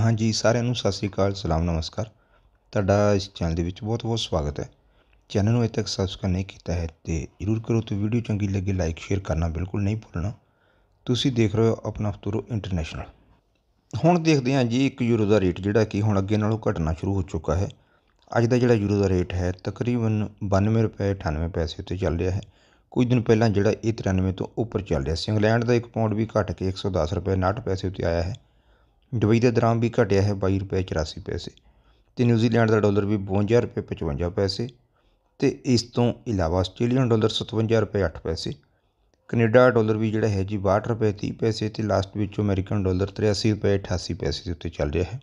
ਹਾਂਜੀ ਸਾਰਿਆਂ ਨੂੰ ਸਤਿ ਸ੍ਰੀ ਅਕਾਲ ਸਲਾਮ ਨਮਸਕਾਰ ਤੁਹਾਡਾ ਇਸ ਚੈਨਲ ਦੇ ਵਿੱਚ ਬਹੁਤ-ਬਹੁਤ ਸਵਾਗਤ ਹੈ ਚੈਨਲ ਨੂੰ ਅਜੇ ਤੱਕ ਸਬਸਕ੍ਰਾਈਬ ਨਹੀਂ ਕੀਤਾ ਹੈ ਤੇ ਜਰੂਰ ਕਰੋ ਤੇ ਵੀਡੀਓ ਚੰਗੀ ਲੱਗੇ ਲਾਈਕ ਸ਼ੇਅਰ ਕਰਨਾ ਬਿਲਕੁਲ ਨਹੀਂ ਭੁੱਲਣਾ ਤੁਸੀਂ ਦੇਖ ਰਹੇ ਹੋ ਆਪਣਾ ਫਤੂਰੋ ਇੰਟਰਨੈਸ਼ਨਲ ਹੁਣ ਦੇਖਦੇ ਹਾਂ ਜੀ 1 ਯੂਰੋ ਦਾ ਰੇਟ ਜਿਹੜਾ ਕਿ ਹੁਣ ਅੱਗੇ ਨਾਲੋਂ ਘਟਣਾ ਸ਼ੁਰੂ ਹੋ ਚੁੱਕਾ ਹੈ ਅੱਜ ਦਾ ਜਿਹੜਾ ਯੂਰੋ ਦਾ ਰੇਟ ਹੈ ਤਕਰੀਬਨ 92 ਰੁਪਏ 98 ਪੈਸੇ ਉੱਤੇ ਚੱਲ ਰਿਹਾ ਹੈ ਕੁਝ ਦਿਨ ਪਹਿਲਾਂ ਜਿਹੜਾ ਇਹ 93 ਤੋਂ ਉੱਪਰ ਚੱਲ ਰਿਹਾ ਸੀ ਇੰਗਲੈਂਡ ਦਾ 1 ਪਾਉਂਡ ਵੀ ਘਟ ਕੇ 110 ਰੁਪਏ 59 ਪੈਸੇ ਉੱਤੇ ਆਇਆ ਹੈ ਦੁਬਈ ਦਾ ਦਰਾਮ ਵੀ ਘਟਿਆ ਹੈ 22 ਰੁਪਏ 84 ਪੈਸੇ ਤੇ ਨਿਊਜ਼ੀਲੈਂਡ ਦਾ ਡਾਲਰ ਵੀ 52 ਰੁਪਏ 55 ਪੈਸੇ ਤੇ ਇਸ ਤੋਂ ਇਲਾਵਾ ਆਸਟ੍ਰੇਲੀਅਨ ਡਾਲਰ 57 ਰੁਪਏ 8 ਪੈਸੇ ਕੈਨੇਡਾ ਡਾਲਰ ਵੀ ਜਿਹੜਾ ਹੈ ਜੀ 62 ਰੁਪਏ 30 ਪੈਸੇ ਤੇ ਲਾਸਟ ਵਿੱਚ ਅਮਰੀਕਨ ਡਾਲਰ 83 ਰੁਪਏ 88 ਪੈਸੇ ਦੇ ਉੱਤੇ ਚੱਲ ਰਿਹਾ ਹੈ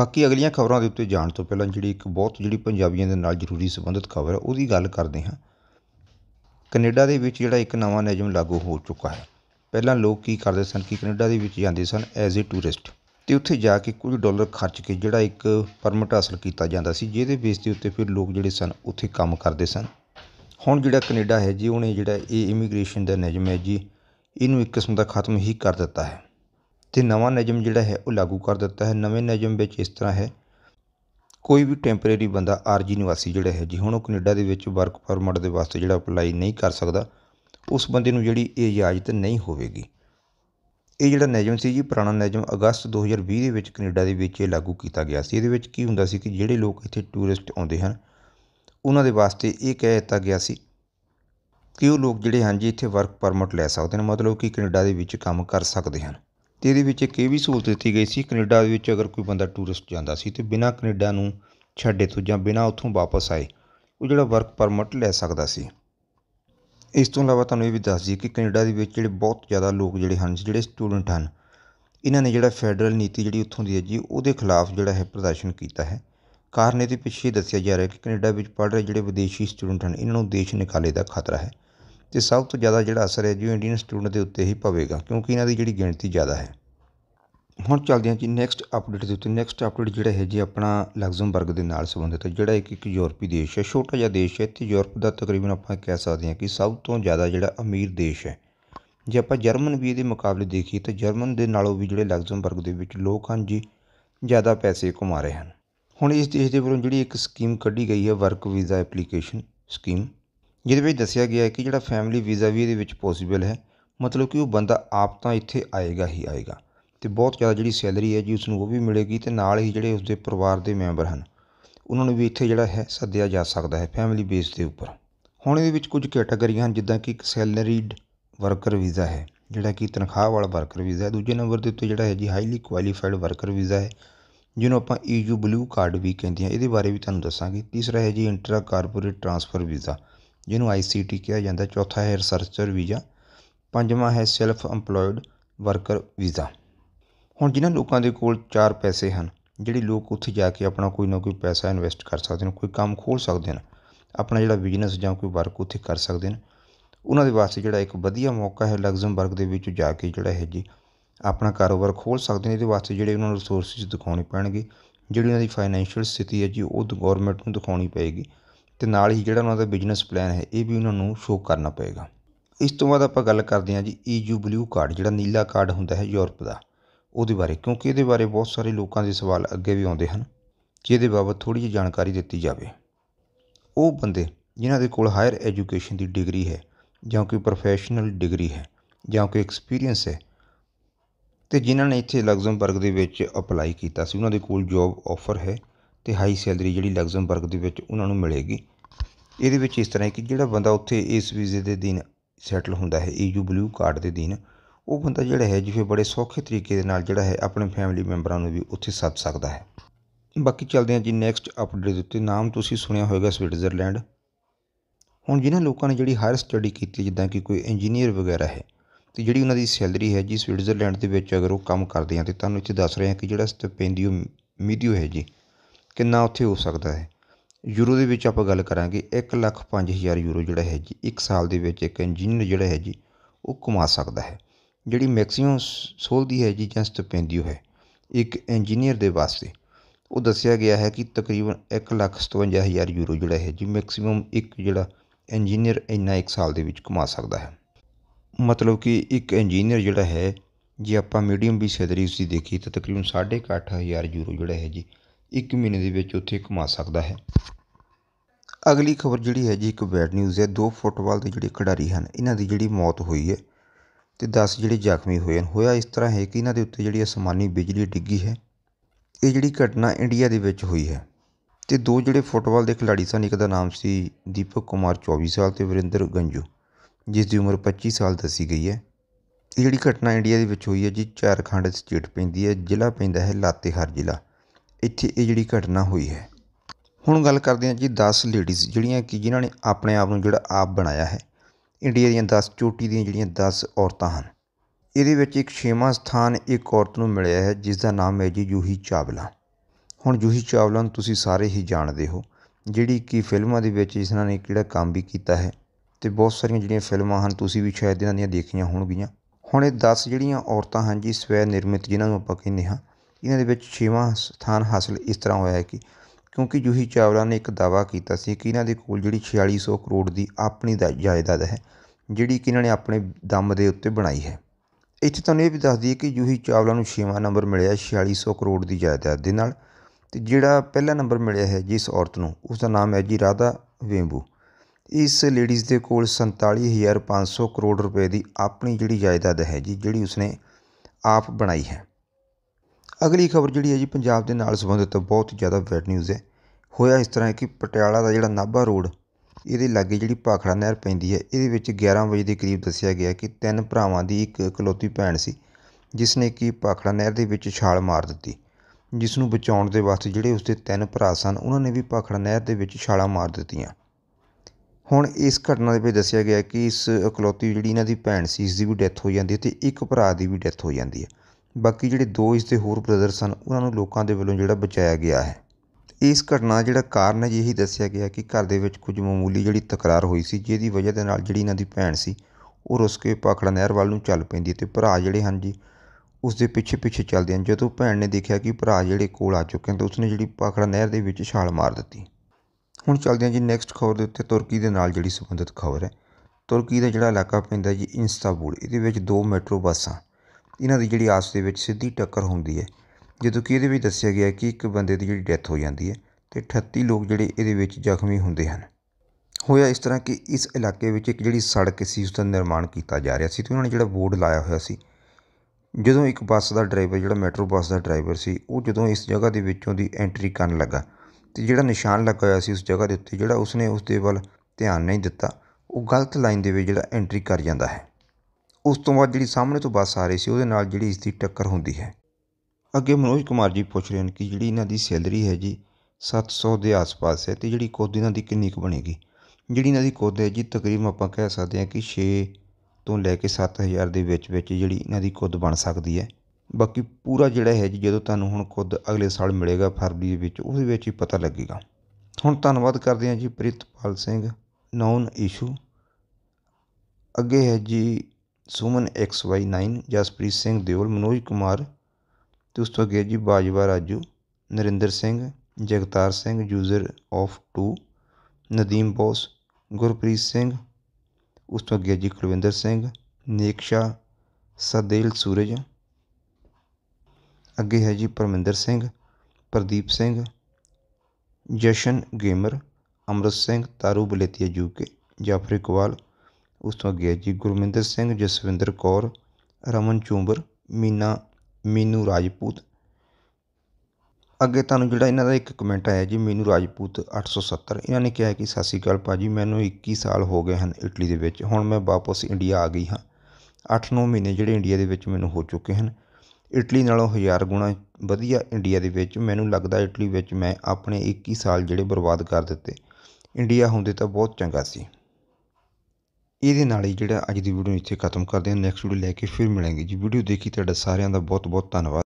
ਬਾਕੀ ਅਗਲੀਆਂ ਖਬਰਾਂ ਦੇ ਉੱਤੇ ਜਾਣ ਤੋਂ ਪਹਿਲਾਂ ਜਿਹੜੀ ਇੱਕ ਬਹੁਤ ਜਿਹੜੀ ਪੰਜਾਬੀਆਂ ਦੇ ਨਾਲ ਜ਼ਰੂਰੀ ਸੰਬੰਧਿਤ ਖਬਰ ਹੈ ਉਹਦੀ ਗੱਲ ਕਰਦੇ ਹਾਂ ਕੈਨੇਡਾ ਦੇ ਵਿੱਚ ਜਿਹੜਾ ਇੱਕ ਨਵਾਂ ਨਿਯਮ ਲਾਗੂ ਹੋ ਚੁੱਕਾ ਹੈ ਪਹਿਲਾਂ ਲੋਕ ਕੀ ਕਰਦੇ ਸਨ ਕਿ ਕੈਨੇਡਾ ਦੇ ਵਿੱਚ ਜਾਂਦੇ ਸਨ ਐਜ਼ ਅ ਟੂਰਿਸਟ ਅਤੇ ਉੱਥੇ ਜਾ ਕੇ ਕੁਝ ਡਾਲਰ ਖਰਚ ਕੇ ਜਿਹੜਾ ਇੱਕ ਪਰਮਿਟ ਹਾਸਲ ਕੀਤਾ ਜਾਂਦਾ ਸੀ ਜਿਹਦੇ ਬੇਸ ਦੇ ਉੱਤੇ ਫਿਰ ਲੋਕ ਜਿਹੜੇ ਸਨ ਉੱਥੇ ਕੰਮ ਕਰਦੇ ਸਨ ਹੁਣ ਜਿਹੜਾ ਕੈਨੇਡਾ ਹੈ ਜੀ ਉਹਨੇ ਜਿਹੜਾ ਇਹ ਇਮੀਗ੍ਰੇਸ਼ਨ ਦਾ ਨਿਯਮ ਹੈ ਜੀ ਇਹਨੂੰ ਇੱਕ ਕਿਸਮ ਦਾ ਖਤਮ ਹੀ ਕਰ ਦਿੱਤਾ ਹੈ ਤੇ ਨਵਾਂ ਨਿਯਮ ਜਿਹੜਾ ਹੈ ਉਹ ਲਾਗੂ ਕਰ ਦਿੱਤਾ ਹੈ ਨਵੇਂ ਨਿਯਮ ਵਿੱਚ ਇਸ ਤਰ੍ਹਾਂ ਹੈ ਕੋਈ ਵੀ ਟੈਂਪਰੇਰੀ ਬੰਦਾ ਆਰਜੀ ਨਿਵਾਸੀ ਜਿਹੜਾ ਹੈ ਜੀ ਹੁਣ ਉਹ ਕੈਨੇਡਾ ਦੇ ਵਿੱਚ ਵਰਕ ਪਰਮਿਟ ਦੇ ਵਾਸਤੇ ਜਿਹੜਾ ਅਪਲਾਈ ਨਹੀਂ ਕਰ ਸਕਦਾ ਉਸ ਬੰਦੇ ਨੂੰ ਜਿਹੜੀ ਇਹ ਇਜਾਜ਼ਤ ਨਹੀਂ ਹੋਵੇਗੀ ਇਹ ਜਿਹੜਾ ਨਿਯਮ ਸੀ ਜੀ ਪੁਰਾਣਾ ਨਿਯਮ ਅਗਸਤ 2020 ਦੇ ਵਿੱਚ ਕੈਨੇਡਾ ਦੇ ਵਿੱਚ ਇਹ ਲਾਗੂ ਕੀਤਾ ਗਿਆ ਸੀ ਇਹਦੇ ਵਿੱਚ ਕੀ ਹੁੰਦਾ ਸੀ ਕਿ ਜਿਹੜੇ ਲੋਕ ਇੱਥੇ ਟੂਰਿਸਟ ਆਉਂਦੇ ਹਨ ਉਹਨਾਂ ਦੇ ਵਾਸਤੇ ਇਹ ਕਹਿ ਦਿੱਤਾ ਗਿਆ ਸੀ ਕਿ ਉਹ ਲੋਕ ਜਿਹੜੇ ਹਨ ਜੀ ਇੱਥੇ ਵਰਕ ਪਰਮਿਟ ਲੈ ਸਕਦੇ ਨੇ ਮਤਲਬ ਕਿ ਕੈਨੇਡਾ ਦੇ ਵਿੱਚ ਕੰਮ ਕਰ ਸਕਦੇ ਹਨ ਤੇ ਇਹਦੇ ਵਿੱਚ ਇੱਕ ਇਹ ਵੀ ਸਹੂਲਤ ਦਿੱਤੀ ਗਈ ਸੀ ਕੈਨੇਡਾ ਦੇ ਵਿੱਚ ਅਗਰ ਕੋਈ ਬੰਦਾ ਟੂਰਿਸਟ ਜਾਂਦਾ ਸੀ ਤੇ ਬਿਨਾਂ ਕੈਨੇਡਾ ਨੂੰ ਛੱਡੇ ਤੋਂ ਜਾਂ ਬਿਨਾਂ ਉੱਥੋਂ ਵਾਪਸ ਆਏ ਉਹ ਜਿਹੜਾ ਵਰਕ ਪਰਮਿਟ ਲੈ ਸਕਦਾ ਸੀ ਇਸ ਤੋਂ ਇਲਾਵਾ ਤੁਹਾਨੂੰ ਇਹ ਵੀ ਦੱਸ ਦਈਏ ਕਿ ਕੈਨੇਡਾ ਦੇ ਵਿੱਚ ਜਿਹੜੇ ਬਹੁਤ ਜ਼ਿਆਦਾ ਲੋਕ ਜਿਹੜੇ ਹਨ ਜਿਹੜੇ ਸਟੂਡੈਂਟ ਹਨ ਇਹਨਾਂ ਨੇ ਜਿਹੜਾ ਫੈਡਰਲ ਨੀਤੀ ਜਿਹੜੀ ਉੱਥੋਂ ਦੀ ਹੈ ਜੀ ਉਹਦੇ ਖਿਲਾਫ ਜਿਹੜਾ ਹੈ ਪ੍ਰਦਰਸ਼ਨ ਕੀਤਾ ਹੈ ਕਾਰਨ ਇਹਦੇ ਪਿੱਛੇ ਦੱਸਿਆ ਜਾ ਰਿਹਾ ਕਿ ਕੈਨੇਡਾ ਵਿੱਚ ਪੜ੍ਹ ਰਹੇ ਜਿਹੜੇ ਵਿਦੇਸ਼ੀ ਸਟੂਡੈਂਟ ਹਨ ਇਹਨਾਂ ਨੂੰ ਦੇਸ਼ ਨਿਕਾਲੇ ਦਾ ਖਤਰਾ ਹੈ ਤੇ ਸਭ ਤੋਂ ਜ਼ਿਆਦਾ ਜਿਹੜਾ ਅਸਰ ਹੈ ਜੀ ਇੰਡੀਅਨ ਸਟੂਡੈਂਟ ਦੇ ਉੱਤੇ ਹੀ ਪਵੇਗਾ ਕਿਉਂਕਿ ਇਹਨਾਂ ਦੀ ਜਿਹੜੀ ਗਿਣਤੀ ਜ਼ਿਆਦਾ ਹੈ ਹੁਣ ਚੱਲਦੇ ਹਾਂ ਜੀ ਨੈਕਸਟ ਅਪਡੇਟ ਦੇ ਉੱਤੇ ਨੈਕਸਟ ਅਪਡੇਟ ਜਿਹੜਾ ਹੈ ਜੀ ਆਪਣਾ ਲਗਜ਼ਮਬਰਗ ਦੇ ਨਾਲ ਸੰਬੰਧਿਤ ਹੈ ਜਿਹੜਾ ਇੱਕ ਇੱਕ ਯੂਰਪੀ ਦੇਸ਼ ਹੈ ਛੋਟਾ ਜਿਹਾ ਦੇਸ਼ ਹੈ ਤੇ ਯੂਰਪ ਦਾ ਤਕਰੀਬਨ ਆਪਾਂ ਕਹਿ ਸਕਦੇ ਹਾਂ ਕਿ ਸਭ ਤੋਂ ਜ਼ਿਆਦਾ ਜਿਹੜਾ ਅਮੀਰ ਦੇਸ਼ ਹੈ ਜੇ ਆਪਾਂ ਜਰਮਨ ਵੀ ਇਹਦੇ ਮੁਕਾਬਲੇ ਦੇਖੀਏ ਤਾਂ ਜਰਮਨ ਦੇ ਨਾਲੋਂ ਵੀ ਜਿਹੜੇ ਲਗਜ਼ਮਬਰਗ ਦੇ ਵਿੱਚ ਲੋਕ ਹਨ ਜੀ ਜ਼ਿਆਦਾ ਪੈਸੇ ਕਮਾ ਰਹੇ ਹਨ ਹੁਣ ਇਸ ਦੇਸ਼ ਦੇ ਵੱਲੋਂ ਜਿਹੜੀ ਇੱਕ ਸਕੀਮ ਕੱਢੀ ਗਈ ਹੈ ਵਰਕ ਵੀਜ਼ਾ ਐਪਲੀਕੇਸ਼ਨ ਸਕੀਮ ਜਿਹਦੇ ਵਿੱਚ ਦੱਸਿਆ ਗਿਆ ਹੈ ਕਿ ਜਿਹੜਾ ਫੈਮਿਲੀ ਵੀਜ਼ਾ ਵੀ ਇਹਦੇ ਵਿੱਚ ਪੋਸੀਬਲ ਹੈ ਮਤਲਬ ਕਿ ਉਹ ਬੰਦਾ ਆਪ ਤਾਂ ਇੱਥੇ ਆਏਗਾ ਹੀ ਆਏਗਾ ਅਤੇ ਬਹੁਤ ਜ਼ਿਆਦਾ ਜਿਹੜੀ ਸੈਲਰੀ ਹੈ ਜੀ ਉਸ ਨੂੰ ਉਹ ਵੀ ਮਿਲੇਗੀ ਅਤੇ ਨਾਲ ਹੀ ਜਿਹੜੇ ਉਸਦੇ ਪਰਿਵਾਰ ਦੇ ਮੈਂਬਰ ਹਨ ਉਹਨਾਂ ਨੂੰ ਵੀ ਇੱਥੇ ਜਿਹੜਾ ਹੈ ਸੱਦਿਆ ਜਾ ਸਕਦਾ ਹੈ ਫੈਮਿਲੀ ਬੇਸ ਦੇ ਉੱਪਰ ਹੁਣ ਇਹਦੇ ਵਿੱਚ ਕੁਝ ਕੈਟਾਗਰੀਆਂ ਹਨ ਜਿੱਦਾਂ ਕਿ ਇੱਕ ਸੈਲਰੀਡ ਵਰਕਰ ਵੀਜ਼ਾ ਹੈ ਜਿਹੜਾ ਕਿ ਤਨਖਾਹ ਵਾਲਾ ਵਰਕਰ ਵੀਜ਼ਾ ਹੈ ਦੂਜੇ ਨੰਬਰ ਦੇ ਉੱਤੇ ਜਿਹੜਾ ਹੈ ਜੀ ਹਾਈਲੀ ਕੁਆਲੀਫਾਈਡ ਵਰਕਰ ਵੀਜ਼ਾ ਹੈ ਜਿਹਨੂੰ ਆਪਾਂ EU ਬਲੂ ਕਾਰਡ ਵੀ ਕਹਿੰਦੇ ਹਾਂ ਇਹਦੇ ਬਾਰੇ ਵੀ ਤੁਹਾਨੂੰ ਦੱਸਾਂਗੇ ਤੀਸਰਾ ਹੈ ਜੀ ਇੰਟਰਾ ਕਾਰਪੋਰੇਟ ਟ੍ਰਾਂਸਫਰ ਵੀਜ਼ਾ ਜਿਹਨੂੰ ICT ਕਿਹਾ ਜਾਂਦਾ ਚੌਥਾ ਹੈ ਰਿਸਰਚਰ ਵੀਜ਼ਾ ਪੰਜਵਾਂ ਹੈ ਸੈਲਫ ਏਮਪਲੋਇਡ ਵਰਕਰ ਵੀਜ਼ਾ ਹੁਣ ਜਿਨ੍ਹਾਂ ਲੋਕਾਂ ਦੇ ਕੋਲ ਚਾਰ ਪੈਸੇ ਹਨ ਜਿਹੜੇ ਲੋਕ ਉੱਥੇ ਜਾ ਕੇ ਆਪਣਾ ਕੋਈ ਨਾ ਕੋਈ ਪੈਸਾ ਇਨਵੈਸਟ ਕਰ ਸਕਦੇ ਨੇ ਕੋਈ ਕੰਮ ਖੋਲ ਸਕਦੇ ਨੇ ਆਪਣਾ ਜਿਹੜਾ ਬਿਜ਼ਨਸ ਜਾਂ ਕੋਈ ਵਰਕ ਉੱਥੇ ਕਰ ਸਕਦੇ ਨੇ ਉਹਨਾਂ ਦੇ ਵਾਸਤੇ ਜਿਹੜਾ ਇੱਕ ਵਧੀਆ ਮੌਕਾ ਹੈ ਲਗਜ਼ਮਬਰਗ ਦੇ ਵਿੱਚ ਜਾ ਕੇ ਜਿਹੜਾ ਹੈ ਜੀ ਆਪਣਾ ਕਾਰੋਬਾਰ ਖੋਲ ਸਕਦੇ ਨੇ ਇਹਦੇ ਵਾਸਤੇ ਜਿਹੜੇ ਉਹਨਾਂ ਨੂੰ ਰਿਸੋਰਸਿਸ ਦਿਖਾਉਣੇ ਪੈਣਗੇ ਜਿਹੜੀ ਉਹਨਾਂ ਦੀ ਫਾਈਨੈਂਸ਼ੀਅਲ ਸਥਿਤੀ ਹੈ ਜੀ ਉਹ ਗਵਰਨਮੈਂਟ ਨੂੰ ਦਿਖਾਉਣੀ ਪਏਗੀ ਤੇ ਨਾਲ ਹੀ ਜਿਹੜਾ ਉਹਨਾਂ ਦਾ ਬਿਜ਼ਨਸ ਪਲਾਨ ਹੈ ਇਹ ਵੀ ਉਹਨਾਂ ਨੂੰ ਸ਼ੋਅ ਕਰਨਾ ਪਏਗਾ ਇਸ ਤੋਂ ਬਾਅਦ ਆਪਾਂ ਗੱਲ ਕਰਦੇ ਹਾਂ ਜੀ ਈਯੂ ਬਲੂ ਕਾਰਡ ਜਿਹੜਾ ਨੀਲਾ ਕਾਰਡ ਹੁੰਦਾ ਹੈ ਯੂਰਪ ਦਾ ਉਹਦੇ ਬਾਰੇ ਕਿਉਂਕਿ ਇਹਦੇ ਬਾਰੇ ਬਹੁਤ ਸਾਰੇ ਲੋਕਾਂ ਦੇ ਸਵਾਲ ਅੱਗੇ ਵੀ ਆਉਂਦੇ ਹਨ ਕਿ ਇਹਦੇ ਬਾਬਤ ਥੋੜੀ ਜਿਹੀ ਜਾਣਕਾਰੀ ਦਿੱਤੀ ਜਾਵੇ ਉਹ ਬੰਦੇ ਜਿਨ੍ਹਾਂ ਦੇ ਕੋਲ ਹਾਇਰ ਐਜੂਕੇਸ਼ਨ ਦੀ ਡਿਗਰੀ ਹੈ ਜਾਂ ਕੋਈ ਪ੍ਰੋਫੈਸ਼ਨਲ ਡਿਗਰੀ ਹੈ ਜਾਂ ਕੋਈ ਐਕਸਪੀਰੀਅੰਸ ਹੈ ਤੇ ਜਿਨ੍ਹਾਂ ਨੇ ਇੱਥੇ ਲਗਜ਼ਮਬਰਗ ਦੇ ਵਿੱਚ ਅਪਲਾਈ ਕੀਤਾ ਸੀ ਉਹਨਾਂ ਦੇ ਕੋਲ ਜੌਬ ਆਫਰ ਹੈ ਤੇ ਹਾਈ ਸੈਲਰੀ ਜਿਹੜੀ ਲਗਜ਼ਮਬਰਗ ਦੇ ਵਿੱਚ ਉਹਨਾਂ ਨੂੰ ਮਿਲੇਗੀ ਇਹਦੇ ਵਿੱਚ ਇਸ ਤਰ੍ਹਾਂ ਹੈ ਕਿ ਜਿਹੜਾ ਬੰਦਾ ਉੱਥੇ ਇਸ ਵੀਜ਼ੇ ਦੇ ਦਿਨ ਸੈਟਲ ਹੁੰਦਾ ਹੈ ਈਯੂ ਬਲੂ ਕਾਰਡ ਦੇ ਦਿਨ ਉਹ ਬੰਦਾ ਜਿਹੜਾ ਹੈ ਜਿਵੇਂ ਬੜੇ ਸੌਖੇ ਤਰੀਕੇ ਦੇ ਨਾਲ ਜਿਹੜਾ ਹੈ ਆਪਣੇ ਫੈਮਿਲੀ ਮੈਂਬਰਾਂ ਨੂੰ ਵੀ ਉੱਥੇ ਸੱਦ ਸਕਦਾ ਹੈ ਬਾਕੀ ਚੱਲਦੇ ਹਾਂ ਜੀ ਨੈਕਸਟ ਅਪਡੇਟ ਦੇ ਉੱਤੇ ਨਾਮ ਤੁਸੀਂ ਸੁਣਿਆ ਹੋਵੇਗਾ ਸਵਿਟਜ਼ਰਲੈਂਡ ਹੁਣ ਜਿਨ੍ਹਾਂ ਲੋਕਾਂ ਨੇ ਜਿਹੜੀ ਹਾਇਰ ਸਟੱਡੀ ਕੀਤੀ ਜਿੱਦਾਂ ਕਿ ਕੋਈ ਇੰਜੀਨੀਅਰ ਵਗੈਰਾ ਹੈ ਤੇ ਜਿਹੜੀ ਉਹਨਾਂ ਦੀ ਸੈਲਰੀ ਹੈ ਜੀ ਸਵਿਟਜ਼ਰਲੈਂਡ ਦੇ ਵਿੱਚ ਅਗਰ ਉਹ ਕੰਮ ਕਰਦੇ ਆ ਤੇ ਤੁਹਾਨੂੰ ਇੱਥੇ ਦੱਸ ਰਹੇ ਹਾਂ ਕਿ ਜਿਹੜਾ ਸਟਪੈਂਡੀਅਮ ਮੀਡੀਓ ਹੈ ਜੀ ਕਿੰਨਾ ਉੱਥੇ ਹੋ ਸਕਦਾ ਹੈ ਯੂਰੋ ਦੇ ਵਿੱਚ ਆਪਾਂ ਗੱਲ ਕਰਾਂਗੇ 1 ਲੱਖ 5000 ਯੂਰੋ ਜਿਹੜਾ ਹੈ ਜੀ ਇੱਕ ਸਾਲ ਦੇ ਵਿੱਚ ਇੱਕ ਇੰਜੀਨੀਅਰ ਜਿਹੜਾ ਹੈ ਜੀ ਉਹ ਕਮਾ ਸਕਦਾ ਹੈ ਜਿਹੜੀ ਮੈਕਸੀਮਮ ਸੋਲਦੀ ਹੈ ਜੀ ਚੀਜ਼ਾਂ ਪੈਂਦੀ ਹੈ ਇੱਕ ਇੰਜੀਨੀਅਰ ਦੇ ਵਾਸਤੇ ਉਹ ਦੱਸਿਆ ਗਿਆ ਹੈ ਕਿ ਤਕਰੀਬਨ 157000 ਯੂਰੋ ਜਿਹੜਾ ਹੈ ਜੀ ਮੈਕਸੀਮਮ ਇੱਕ ਜਿਹੜਾ ਇੰਜੀਨੀਅਰ ਇੰਨਾ ਇੱਕ ਸਾਲ ਦੇ ਵਿੱਚ ਕਮਾ ਸਕਦਾ ਹੈ ਮਤਲਬ ਕਿ ਇੱਕ ਇੰਜੀਨੀਅਰ ਜਿਹੜਾ ਹੈ ਜੇ ਆਪਾਂ ਮੀਡੀਅਮ ਵੀ ਸੈਲਰੀ ਉਸ ਦੀ ਦੇਖੀ ਤਾਂ ਤਕਰੀਬਨ 6.5000 ਯੂਰੋ ਜਿਹੜਾ ਹੈ ਜੀ ਇੱਕ ਮਹੀਨੇ ਦੇ ਵਿੱਚ ਉੱਥੇ ਕਮਾ ਸਕਦਾ ਹੈ ਅਗਲੀ ਖਬਰ ਜਿਹੜੀ ਹੈ ਜੀ ਇੱਕ ਬੈਡ ਨਿਊਜ਼ ਹੈ ਦੋ ਫੁੱਟਬਾਲ ਦੇ ਜਿਹੜੇ ਖਿਡਾਰੀ ਹਨ ਇਹਨਾਂ ਦੀ ਜਿਹੜੀ ਮੌਤ ਹੋਈ ਹੈ ਤੇ 10 ਜਿਹੜੇ ਜ਼ਖਮੀ ਹੋਏ ਹਨ ਹੋਇਆ ਇਸ ਤਰ੍ਹਾਂ ਹੈ ਕਿ ਇਹਨਾਂ ਦੇ ਉੱਤੇ ਜਿਹੜੀ ਅਸਮਾਨੀ ਬਿਜਲੀ ਡਿੱਗੀ ਹੈ ਇਹ ਜਿਹੜੀ ਘਟਨਾ ਇੰਡੀਆ ਦੇ ਵਿੱਚ ਹੋਈ ਹੈ ਤੇ ਦੋ ਜਿਹੜੇ ਫੁੱਟਬਾਲ ਦੇ ਖਿਡਾਰੀ ਸਨ ਇੱਕ ਦਾ ਨਾਮ ਸੀ ਦੀਪਕ ਕੁਮਾਰ 24 ਸਾਲ ਤੇ ਵਰਿੰਦਰ ਗੰਜੂ ਜਿਸ ਦੀ ਉਮਰ 25 ਸਾਲ ਦੱਸੀ ਗਈ ਹੈ ਇਹ ਜਿਹੜੀ ਘਟਨਾ ਇੰਡੀਆ ਦੇ ਵਿੱਚ ਹੋਈ ਹੈ ਜੀ ਝਾਰਖੰਡ ਸਟੇਟ ਪੈਂਦੀ ਹੈ ਜ਼ਿਲ੍ਹਾ ਪੈਂਦਾ ਹੈ ਲਾਤੇਹਾਰ ਜ਼ਿਲ੍ਹਾ ਇੱਥੇ ਇਹ ਜਿਹੜੀ ਘਟਨਾ ਹੋਈ ਹੈ ਹੁਣ ਗੱਲ ਕਰਦੇ ਹਾਂ ਜੀ 10 ਲੇਡੀਜ਼ ਜਿਹੜੀਆਂ ਕਿ ਜਿਨ੍ਹਾਂ ਨੇ ਆਪਣੇ ਆਪ ਨੂੰ ਜਿਹੜਾ ਆਪ ਬਣਾਇਆ ਹੈ ਇੰਡੀਆ ਦੀਆਂ 10 ਚੋਟੀ ਦੀਆਂ ਜਿਹੜੀਆਂ 10 ਔਰਤਾਂ ਹਨ ਇਹਦੇ ਵਿੱਚ ਇੱਕ ਛੇਵਾਂ ਸਥਾਨ ਇੱਕ ਔਰਤ ਨੂੰ ਮਿਲਿਆ ਹੈ ਜਿਸ ਦਾ ਨਾਮ ਹੈ ਜੀ ਜੂਹੀ ਚਾਵਲਾ ਹੁਣ ਜੂਹੀ ਚਾਵਲਾ ਨੂੰ ਤੁਸੀਂ ਸਾਰੇ ਹੀ ਜਾਣਦੇ ਹੋ ਜਿਹੜੀ ਕਿ ਫਿਲਮਾਂ ਦੇ ਵਿੱਚ ਇਸ ਨੇ ਕਿਹੜਾ ਕੰਮ ਵੀ ਕੀਤਾ ਹੈ ਤੇ ਬਹੁਤ ਸਾਰੀਆਂ ਜਿਹੜੀਆਂ ਫਿਲਮਾਂ ਹਨ ਤੁਸੀਂ ਵੀ ਸ਼ਾਇਦ ਇਹਨਾਂ ਦੀਆਂ ਦੇਖੀਆਂ ਹੋਣਗੀਆਂ ਹੁਣ ਇਹ 10 ਜਿਹੜੀਆਂ ਔਰਤਾਂ ਹਨ ਜੀ ਸਵੈ ਨਿਰਮਿਤ ਜਿਨ੍ਹਾਂ ਨੂੰ ਆਪਾਂ ਕਹਿੰਦੇ ਹਾਂ ਇਹਨਾਂ ਦੇ ਵਿੱਚ ਛੇਵਾਂ ਸਥਾਨ ਹਾਸਲ ਇਸ ਤਰ੍ਹਾਂ ਹੋਇਆ ਹੈ ਕਿ ਕਿਉਂਕਿ ਜੂਹੀ ਚਾਵਲਾ ਨੇ ਇੱਕ ਦਾਅਵਾ ਕੀਤਾ ਸੀ ਕਿ ਇਹਨਾਂ ਦੇ ਕੋਲ ਜਿਹੜੀ 4600 ਕਰੋੜ ਦੀ ਆਪਣੀ ਦਾ ਜਾਇਦਾਦ ਹੈ ਜਿਹੜੀ ਕਿ ਇਹਨਾਂ ਨੇ ਆਪਣੇ ਦਮ ਦੇ ਉੱਤੇ ਬਣਾਈ ਹੈ ਇੱਥੇ ਤੁਹਾਨੂੰ ਇਹ ਵੀ ਦੱਸ ਦਈਏ ਕਿ ਜੂਹੀ ਚਾਵਲਾ ਨੂੰ 6ਵਾਂ ਨੰਬਰ ਮਿਲਿਆ 4600 ਕਰੋੜ ਦੀ ਜਾਇਦਾਦ ਦੇ ਨਾਲ ਤੇ ਜਿਹੜਾ ਪਹਿਲਾ ਨੰਬਰ ਮਿਲਿਆ ਹੈ ਜਿਸ ਔਰਤ ਨੂੰ ਉਸ ਦਾ ਨਾਮ ਹੈ ਜੀ ਰਾਧਾ ਵੇਂਬੂ ਇਸ ਲੇਡੀਜ਼ ਦੇ ਕੋਲ 47500 ਕਰੋੜ ਰੁਪਏ ਦੀ ਆਪਣੀ ਜਿਹੜੀ ਜਾਇਦਾਦ ਹੈ ਜੀ ਜਿਹੜੀ ਉਸਨੇ ਆਪ ਬਣਾਈ ਹੈ ਅਗਲੀ ਖਬਰ ਜਿਹੜੀ ਹੈ ਜੀ ਪੰਜਾਬ ਦੇ ਨਾਲ ਸੰਬੰਧਿਤ ਬਹੁਤ ਜ਼ਿਆਦਾ ਵੈਡ ਨਿਊਜ਼ ਹੈ ਹੋਇਆ ਇਸ ਤਰ੍ਹਾਂ ਕਿ ਪਟਿਆਲਾ ਦਾ ਜਿਹੜਾ ਨਾਭਾ ਰੋਡ ਇਹਦੇ ਲਾਗੇ ਜਿਹੜੀ ਭਾਖੜਾ ਨਹਿਰ ਪੈਂਦੀ ਹੈ ਇਹਦੇ ਵਿੱਚ 11 ਵਜੇ ਦੇ ਕਰੀਬ ਦੱਸਿਆ ਗਿਆ ਕਿ ਤਿੰਨ ਭਰਾਵਾਂ ਦੀ ਇੱਕ ਇਕਲੌਤੀ ਭੈਣ ਸੀ ਜਿਸ ਨੇ ਕਿ ਭਾਖੜਾ ਨਹਿਰ ਦੇ ਵਿੱਚ ਛਾਲ ਮਾਰ ਦਿੱਤੀ ਜਿਸ ਨੂੰ ਬਚਾਉਣ ਦੇ ਵਾਸਤੇ ਜਿਹੜੇ ਉਸਦੇ ਤਿੰਨ ਭਰਾ ਸਨ ਉਹਨਾਂ ਨੇ ਵੀ ਭਾਖੜਾ ਨਹਿਰ ਦੇ ਵਿੱਚ ਛਾਲਾਂ ਮਾਰ ਦਿੱਤੀਆਂ ਹੁਣ ਇਸ ਘਟਨਾ ਦੇ ਵਿੱਚ ਦੱਸਿਆ ਗਿਆ ਕਿ ਇਸ ਇਕਲੌਤੀ ਜਿਹੜੀ ਇਹਨਾਂ ਦੀ ਭੈਣ ਸੀ ਇਸ ਦੀ ਵੀ ਡੈਥ ਹੋ ਜਾਂਦੀ ਹੈ ਤੇ ਇੱਕ ਭਰਾ ਦੀ ਵੀ ਡੈਥ ਹੋ ਜਾਂਦੀ ਹੈ ਬਾਕੀ ਜਿਹੜੇ ਦੋ ਇਸ ਦੇ ਹੋਰ ਬ੍ਰਦਰ ਸਨ ਉਹਨਾਂ ਨੂੰ ਲੋਕਾਂ ਦੇ ਵੱਲੋਂ ਜਿਹੜਾ ਬਚਾਇਆ ਗਿਆ ਹੈ ਇਸ ਘਟਨਾ ਜਿਹੜਾ ਕਾਰਨ ਹੈ ਇਹੀ ਦੱਸਿਆ ਗਿਆ ਕਿ ਘਰ ਦੇ ਵਿੱਚ ਕੁਝ ਮਾਮੂਲੀ ਜਿਹੜੀ ਤਕਰਾਰ ਹੋਈ ਸੀ ਜਿਹਦੀ ਵਜ੍ਹਾ ਦੇ ਨਾਲ ਜਿਹੜੀ ਇਹਨਾਂ ਦੀ ਭੈਣ ਸੀ ਉਹ ਰੁਸ ਕੇ ਪਖੜਾ ਨਹਿਰ ਵੱਲ ਨੂੰ ਚੱਲ ਪੈਂਦੀ ਤੇ ਭਰਾ ਜਿਹੜੇ ਹਨ ਜੀ ਉਸ ਦੇ ਪਿੱਛੇ ਪਿੱਛੇ ਚੱਲਦੇ ਹਨ ਜਦੋਂ ਭੈਣ ਨੇ ਦੇਖਿਆ ਕਿ ਭਰਾ ਜਿਹੜੇ ਕੋਲ ਆ ਚੁੱਕੇ ਹਨ ਤਾਂ ਉਸਨੇ ਜਿਹੜੀ ਪਖੜਾ ਨਹਿਰ ਦੇ ਵਿੱਚ ਛਾਲ ਮਾਰ ਦਿੱਤੀ ਹੁਣ ਚੱਲਦੇ ਹਾਂ ਜੀ ਨੈਕਸਟ ਖਬਰ ਦੇ ਉੱਤੇ ਤੁਰਕੀ ਦੇ ਨਾਲ ਜਿਹੜੀ ਸੰਬੰਧਿਤ ਖਬਰ ਹੈ ਤੁਰਕੀ ਦਾ ਜਿਹੜਾ ਇਲਾਕਾ ਪੈਂਦਾ ਜੀ ਇਨਸਤਾਬੂਲ ਇਹਦੇ ਵਿੱਚ ਦੋ ਮੈਟਰੋ ਬੱਸਾਂ ਇਹਨਾਂ ਦੀ ਜਿਹੜੀ ਆਸ ਦੇ ਵਿੱਚ ਸਿੱਧੀ ਟੱਕਰ ਹੁੰਦੀ ਹੈ ਜਦੋਂ ਕਿ ਇਹਦੇ ਵਿੱਚ ਦੱਸਿਆ ਗਿਆ ਕਿ ਇੱਕ ਬੰਦੇ ਦੀ ਜਿਹੜੀ ਡੈਥ ਹੋ ਜਾਂਦੀ ਹੈ ਤੇ 38 ਲੋਕ ਜਿਹੜੇ ਇਹਦੇ ਵਿੱਚ ਜ਼ਖਮੀ ਹੁੰਦੇ ਹਨ ਹੋਇਆ ਇਸ ਤਰ੍ਹਾਂ ਕਿ ਇਸ ਇਲਾਕੇ ਵਿੱਚ ਇੱਕ ਜਿਹੜੀ ਸੜਕ ਸੀ ਉਸ ਦਾ ਨਿਰਮਾਣ ਕੀਤਾ ਜਾ ਰਿਹਾ ਸੀ ਤੇ ਉਹਨਾਂ ਨੇ ਜਿਹੜਾ ਬੋਰਡ ਲਾਇਆ ਹੋਇਆ ਸੀ ਜਦੋਂ ਇੱਕ ਬੱਸ ਦਾ ਡਰਾਈਵਰ ਜਿਹੜਾ ਮੈਟਰੋ ਬੱਸ ਦਾ ਡਰਾਈਵਰ ਸੀ ਉਹ ਜਦੋਂ ਇਸ ਜਗ੍ਹਾ ਦੇ ਵਿੱਚੋਂ ਦੀ ਐਂਟਰੀ ਕਰਨ ਲੱਗਾ ਤੇ ਜਿਹੜਾ ਨਿਸ਼ਾਨ ਲੱਗਾ ਹੋਇਆ ਸੀ ਉਸ ਜਗ੍ਹਾ ਦੇ ਉੱਤੇ ਜਿਹੜਾ ਉਸਨੇ ਉਸ ਦੇ ਵੱਲ ਧਿਆਨ ਨਹੀਂ ਦਿੱਤਾ ਉਹ ਗਲਤ ਲਾਈਨ ਦੇ ਵਿੱਚ ਜਿਹੜਾ ਐਂਟਰੀ ਕਰ ਜਾਂਦਾ ਹੈ ਉਸ ਤੋਂ ਬਾਅਦ ਜਿਹੜੀ ਸਾਹਮਣੇ ਤੋਂ ਬੱਸ ਆ ਰਹੀ ਸੀ ਉਹਦੇ ਨਾਲ ਜਿਹੜੀ ਇਸ ਦੀ ਟੱਕਰ ਹੁੰਦੀ ਹੈ ਅੱਗੇ ਮਨੋਜ ਕੁਮਾਰ ਜੀ ਪੁੱਛ ਰਹੇ ਹਨ ਕਿ ਜਿਹੜੀ ਇਹਨਾਂ ਦੀ ਸੈਲਰੀ ਹੈ ਜੀ 700 ਦੇ ਆਸ-ਪਾਸ ਹੈ ਤੇ ਜਿਹੜੀ ਕੋਦ ਇਹਨਾਂ ਦੀ ਕਿੰਨੀ ਕੁ ਬਣੇਗੀ ਜਿਹੜੀ ਇਹਨਾਂ ਦੀ ਕੋਦ ਹੈ ਜੀ ਤਕਰੀਬਨ ਆਪਾਂ ਕਹਿ ਸਕਦੇ ਹਾਂ ਕਿ 6 ਤੋਂ ਲੈ ਕੇ 7000 ਦੇ ਵਿੱਚ ਵਿੱਚ ਜਿਹੜੀ ਇਹਨਾਂ ਦੀ ਕੋਦ ਬਣ ਸਕਦੀ ਹੈ ਬਾਕੀ ਪੂਰਾ ਜਿਹੜਾ ਹੈ ਜੀ ਜਦੋਂ ਤੁਹਾਨੂੰ ਹੁਣ ਕੋਦ ਅਗਲੇ ਸਾਲ ਮਿਲੇਗਾ ਫਰਵਰੀ ਦੇ ਵਿੱਚ ਉਹਦੇ ਵਿੱਚ ਹੀ ਪਤਾ ਲੱਗੇਗਾ ਹੁਣ ਧੰਨਵਾਦ ਕਰਦੇ ਹਾਂ ਜੀ ਪ੍ਰਿਤਪਾਲ ਸਿੰਘ ਨੌਨ ਇਸ਼ੂ ਅੱਗੇ ਹੈ ਜੀ ਸੁਮਨ XY9 ਜਸਪ੍ਰੀਤ ਸਿੰਘ ਦਿਓਲ ਮਨੋਜ ਕੁਮਾਰ उस तो अगे जी Bajwa Raju Narendra Singh Jagtar Singh user of two Nadeem Bose Gurpreet Singh उस तो अगे जी कुलविंदर सिंह नेकशा सदेल सूरज अगे है जी परमिंदर सिंह प्रदीप सिंह जशन गेमर अमृत सिंह तारू बलेतिया यूके जाफर इकबाल उस तो अगे है जी गुरमिंदर सिंह जसविंदर कौर रमन चूंबर मीना ਮੀਨੂ ਰਾਜਪੂਤ ਅੱਗੇ ਤੁਹਾਨੂੰ ਜਿਹੜਾ ਇਹਨਾਂ ਦਾ ਇੱਕ ਕਮੈਂਟ ਆਇਆ ਜੀ ਮੀਨੂ ਰਾਜਪੂਤ 870 ਇਹਨਾਂ ਨੇ ਕਿਹਾ ਕਿ ਸਤਿ ਸ਼੍ਰੀ ਅਕਾਲ ਭਾਜੀ ਮੈਨੂੰ 21 ਸਾਲ ਹੋ ਗਏ ਹਨ ਇਟਲੀ ਦੇ ਵਿੱਚ ਹੁਣ ਮੈਂ ਵਾਪਸ ਇੰਡੀਆ ਆ ਗਈ ਹਾਂ 8-9 ਮਹੀਨੇ ਜਿਹੜੇ ਇੰਡੀਆ ਦੇ ਵਿੱਚ ਮੈਨੂੰ ਹੋ ਚੁੱਕੇ ਹਨ ਇਟਲੀ ਨਾਲੋਂ ਹਜ਼ਾਰ ਗੁਣਾ ਵਧੀਆ ਇੰਡੀਆ ਦੇ ਵਿੱਚ ਮੈਨੂੰ ਲੱਗਦਾ ਇਟਲੀ ਵਿੱਚ ਮੈਂ ਆਪਣੇ 21 ਸਾਲ ਜਿਹੜੇ ਬਰਬਾਦ ਕਰ ਦਿੱਤੇ ਇੰਡੀਆ ਹੁੰਦੇ ਤਾਂ ਬਹੁਤ ਚੰਗਾ ਸੀ ਇਹਦੇ ਨਾਲ ਹੀ ਜਿਹੜਾ ਅੱਜ ਦੀ ਵੀਡੀਓ ਇੱਥੇ ਖਤਮ ਕਰਦੇ ਹਾਂ ਨੈਕਸਟ ਵੀਡੀਓ ਲੈ ਕੇ ਫਿਰ ਮਿਲਾਂਗੇ ਜੀ ਵੀਡੀਓ ਦੇਖੀ ਤੁਹਾਡਾ ਸਾਰਿਆਂ ਦਾ ਬਹੁਤ ਬਹੁਤ ਧੰਨਵਾਦ